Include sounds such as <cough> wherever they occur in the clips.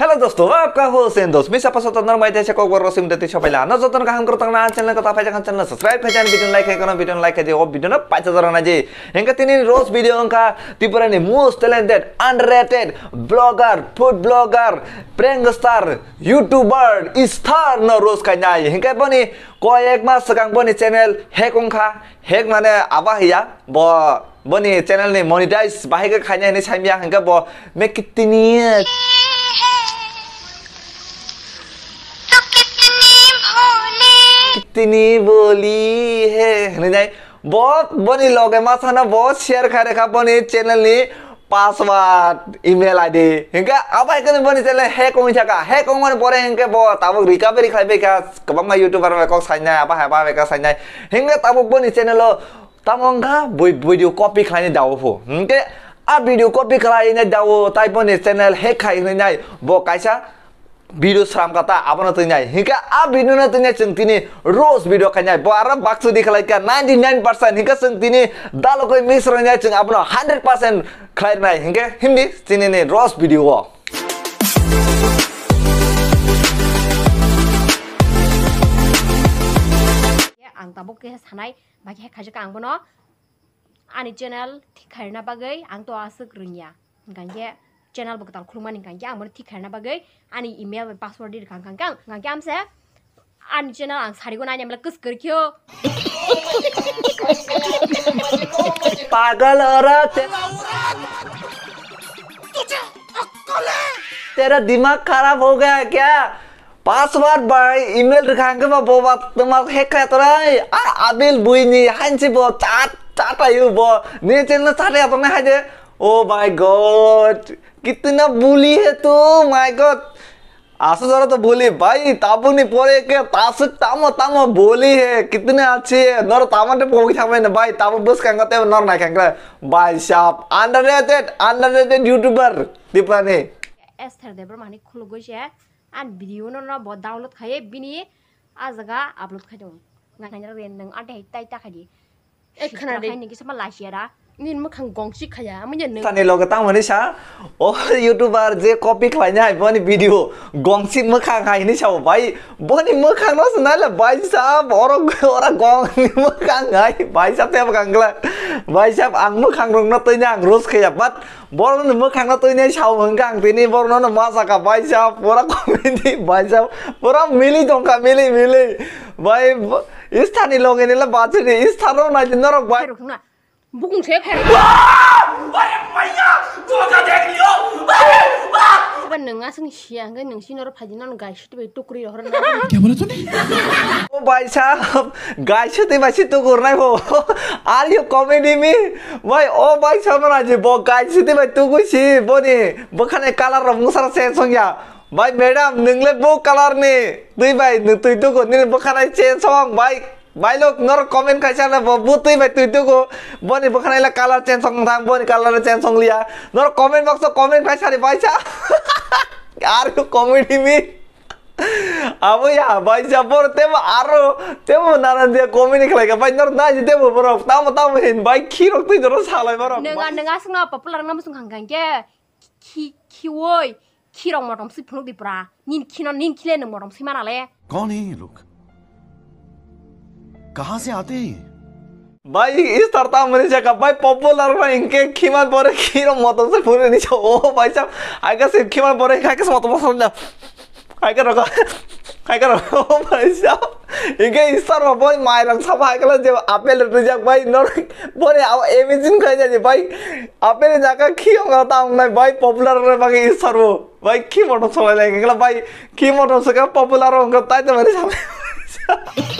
hello दोस्तों आपका हो सेन दोस्त मी सपा स्वतंत्र माहिती आहे शकक बरोबर सिम देते पहिला न जतन काम करताना आज चॅनल कथा तो पाहिजे खान चॅनल सबस्क्राईब पाहिजे आणि व्हिडिओ लाईक करा व्हिडिओ लाईक आहे ओ व्हिडिओ पाच हजार अनाजे हेंका तिने रोज व्हिडिओ अंका तिपराने most talented underrated blogger food blogger प्रेंग स्टार यूट्यूबर स्टार न रोज काय नाही हेंका बनी কয়েক মাস সকাং বনি চ্যানেল হেক অংখা হেক মানে আবা হিয়া ব বনি চ্যানেল নি মনিটাইজ বাহিকে খাইনে হেনে সাইমিয়া হেঙ্কা ব মে কিতিনি कितनी बोली है है बहुत बनी लोग है मासा ना बहुत शेयर करे खा बने चैनल ने पासवर्ड ईमेल आईडी हिंका अब एक बनी चैनल हैक कौन सा हैक होई मन परे हिंके बो ताबो रिकवरी खाबे का कबंगा यूट्यूबर में को साइन अब है बा का साइन हिंके ताबो बनी चैनल तमंगा वीडियो कॉपी खाने दाओ फो हिंगे आ वीडियो कॉपी खाने दाओ ताइपो ने चैनल हैक खाई नै बो कैसा video seram kata apa nantinya hingga a video nantinya centini rose video kanya bara bakso dikhalaika 99% hingga centini dalo koi mix ranya ceng apa 100% khalaina hingga hindi centini rose video wo ang tabo ke sanai bagi khajak ang bono ani channel thik kharna bagai ang to asuk runya ganje channel बताल खुलमा निकी खेना बगे आमेल password दी खान खान क्या से आनी चैनल आ सारी आने कस कर खो पागल औरत तेरा दिमाग खराब हो गया क्या पासवर्ड बाय ईमेल रखांगे मैं बो तुम्हारे हैक है आ अबील बुई नहीं हाँ जी बो चाट चाट आयु बो नहीं चलना सारे अपने हाँ जे ओ माय गॉड कितना बोली है तू माय गॉड आशु जरा तो बोली भाई ताबू नहीं पड़े के तासु तामो तामो बोली है कितने अच्छे है नर तामटे पोगी तो था मैंने भाई ताबू बस कहते हो तो नर ना कहते भाई साहब अंडररेटेड अंडररेटेड यूट्यूबर एस थर देबर माने खुल गई है आन वीडियो न न बहुत डाउनलोड खाए बिनी आ जगह अपलोड खाए दो गाना रे नंग आटे हिता हिता खाए एक खाना दे रे खाने की सब लाशिया ini mah kang gongsi kaya amun ya neung tane lo ketang manisha oh youtuber je copy khlaina hai bani video gongsi mah kang hai ni chao bhai bani mah kang no sunala bhai saab ora ora gong ni mah kang hai bhai saab te kang la bhai saab ang mah kang rong na te nyang rus khaya bat bor no mah kang na te nyang chao mah kang tini bor no ma sa ka bhai saab pura comedy bhai saab pura mili donka mili mili bhai स्थानीय लोग बात स्थान noise नरक भाई भूखे खड़े अरे मैया जोजा देख लियो अरे नंगा संग शियांग नंगसिन और फाजिना न बे टुकरी रहर ना क्या बोला तूने ओ भाई साहब गाइसित बासी तो करना हो आर यू कॉमेडी में भाई ओ भाई साहब ना जे बो गाइसित बे तू कुछ बोने बखाने कलर रंग से संगया भाई मैडम नंगले बो कलर ने दुई भाई तुई तो को ने बखाने चेंज हो भाई बाई लोग नोर कमेन्ट खैसाले बबुथै मै तुइतुगु बनि पोखनाइला कलर चेन सङ थाम कलर चेन लिया नोर कमेन्ट बक्स कमेन्ट भाइ सारी भाइसा कमेडी मि अबै या भाइसा बोर तेम आरो तेम नाना दि कमेनी खलेगा भाइ नोर ना दि तेम ताम ताम इन बाइक किरो तइ दरो सालाइ मारो नंग नंग आसु न अपा पुलरंग के खि खि ओइ खिरो मडम सिफुनु दि निन खिन निन खिले न मडम सिमानाले गनी लोक कहाँ से आते हैं भाई इस तरता मनीषा का भाई पॉपुलर में इनके खीमान बोरे खीर मत से पूरे नीचे ओ भाई साहब आगे से खीमान बोरे मत किस ना समझा आगे रखो आगे रखो भाई साहब इनके इस तरह भाई माय सब आई आगे जब आपे लटरी जा भाई नो बोरे अब एमिजिन खा जा भाई आपे ने जाकर खीम करता हूं मैं भाई पॉपुलर में बाकी इस तरह भाई की मोटर समझ लेंगे भाई की मोटर से पॉपुलर होंगे ताई तो मेरे सामने <laughs>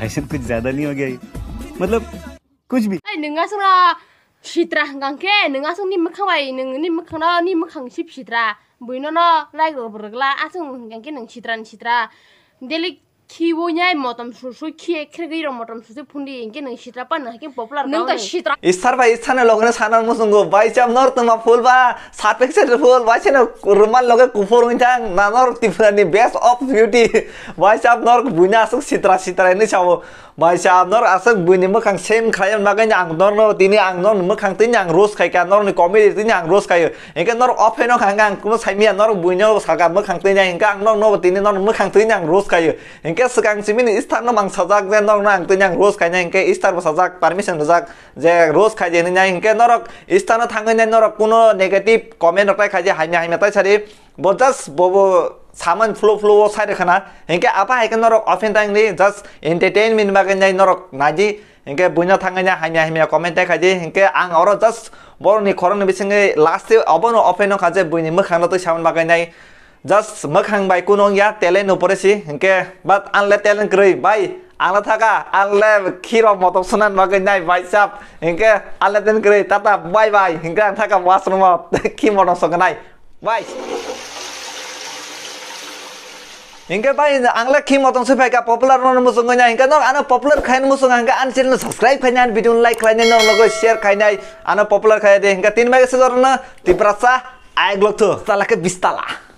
भाषण कुछ ज्यादा नहीं हो गया मतलब कुछ भी फिद्रा हंगांखे नों आसं नि मोखांबाय नों नि मोखांना नि मोखांसि फिद्रा बयनो न लायग्रोब्रोगला आसं हंगांखे नों Sidra Sidra देलिक kiwo nyai motom susu kie kregi rom motom susu pundi ingin neng shitra pan neng hakim popular neng ta shitra istar pa istar ne logo ne sanan musung go bai cham nor tung ma full ba sat pek full bai cham ne kurman logo kufur ngin na nor tifra ne best of beauty bai cham nor bunya asuk shitra shitra ini cawo bai cham nor asuk bunya mo kang sem kayan ma kanya ang nor no tini ang nor mo kang tini ang rus kayak nor ne komedi tini ang rus kayo ingin nor ofe no kang kang kuno saimia nor bunya lo sakam mo kang tini ang kang nor no tini nor mo ang rus kayo guess kang simini istar no mang sajak je nong nang te nyang rose khai nyang ke istar bo sajak permission rajak je rose khai je ni nyang ke norok istar no thang nyang norok kuno negative comment otai khai je haimi haimi tai sari bo just bo bo saman flow flow sai re khana enke apa hai ke norok often time ni just entertainment ba ke nyang norok naji enke buina thang nyang haimi haimi comment te khai je enke ang oro just bo ni khoron ni bisenge last e abono open no khai je buini mukhang no te saman ba ke nyang just makhang bai kunong ya telen operasi engke but anle telen kri bai anla thaka anle khiro motok sunan magai nai bai sap engke anle ten kri tata bye bye engke thaka washroom ki motok songnai bye Ingka pai angla kim otong se pai ka popular non musung nya ingka non ana popular khain musung angka an channel subscribe khaina video like khaina non logo share khaina ana popular khaina de ingka tin mai se jorna tiprasa ai glok tu salake bistala